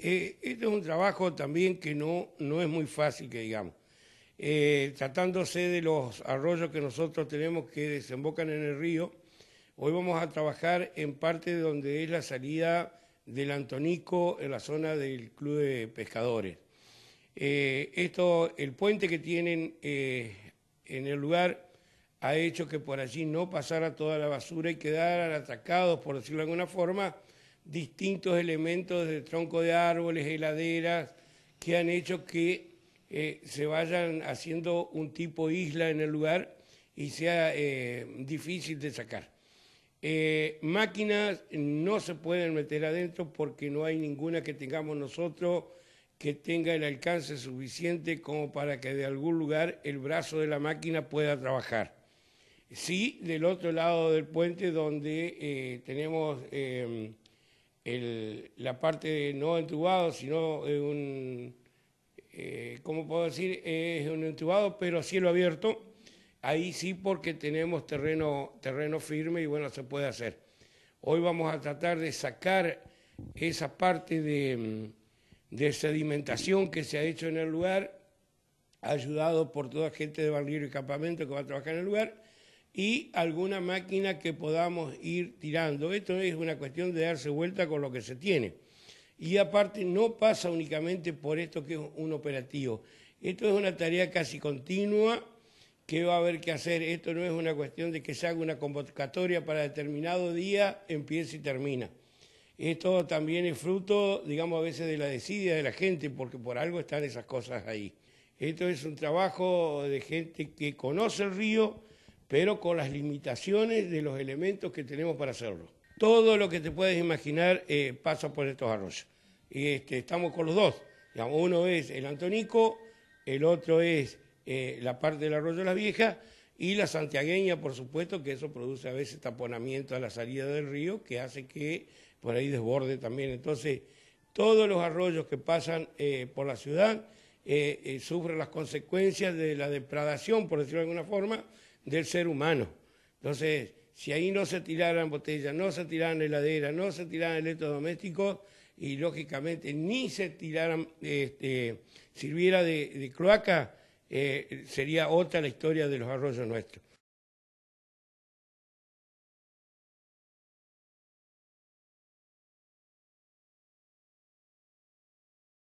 Eh, este es un trabajo también que no, no es muy fácil, que digamos. Eh, tratándose de los arroyos que nosotros tenemos que desembocan en el río, hoy vamos a trabajar en parte donde es la salida del Antonico en la zona del Club de Pescadores. Eh, esto, el puente que tienen en el lugar ha hecho que por allí no pasara toda la basura y quedaran atacados, por decirlo de alguna forma, distintos elementos de tronco de árboles, heladeras, que han hecho que eh, se vayan haciendo un tipo isla en el lugar y sea eh, difícil de sacar. Eh, máquinas no se pueden meter adentro porque no hay ninguna que tengamos nosotros que tenga el alcance suficiente como para que de algún lugar el brazo de la máquina pueda trabajar. Sí, del otro lado del puente donde tenemos em, la parte no entubado, sino un, eh, ¿cómo puedo decir? Es un entubado, pero cielo abierto. Ahí sí porque tenemos terreno, firme y bueno, se puede hacer. Hoy vamos a tratar de sacar esa parte de, de sedimentación que se ha hecho en el lugar, ayudado por toda gente de Barrio y Campamento que va a trabajar en el lugar y alguna máquina que podamos ir tirando. Esto es una cuestión de darse vuelta con lo que se tiene. Y aparte no pasa únicamente por esto que es un operativo. Esto es una tarea casi continua que va a haber que hacer. Esto no es una cuestión de que se haga una convocatoria para determinado día, empieza y termina. Esto también es fruto, digamos, a veces de la desidia de la gente, porque por algo están esas cosas ahí. Esto es un trabajo de gente que conoce el río, pero con las limitaciones de los elementos que tenemos para hacerlo. Todo lo que te puedes imaginar eh, pasa por estos arroyos. Y este, estamos con los dos. uno es el Antonico, el otro es eh, la parte del arroyo de las viejas y la santiagueña, por supuesto, que eso produce a veces taponamiento a la salida del río que hace que por ahí desborde también. Entonces, todos los arroyos que pasan eh, por la ciudad sufren las consecuencias de la depredación, por decirlo de alguna forma, del ser humano. Entonces, si ahí no se tiraran botellas, no se tiraran heladeras, no se tiraran electrodomésticos y lógicamente ni se tiraran, este, sirviera de, cloaca, eh, sería otra la historia de los arroyos nuestros.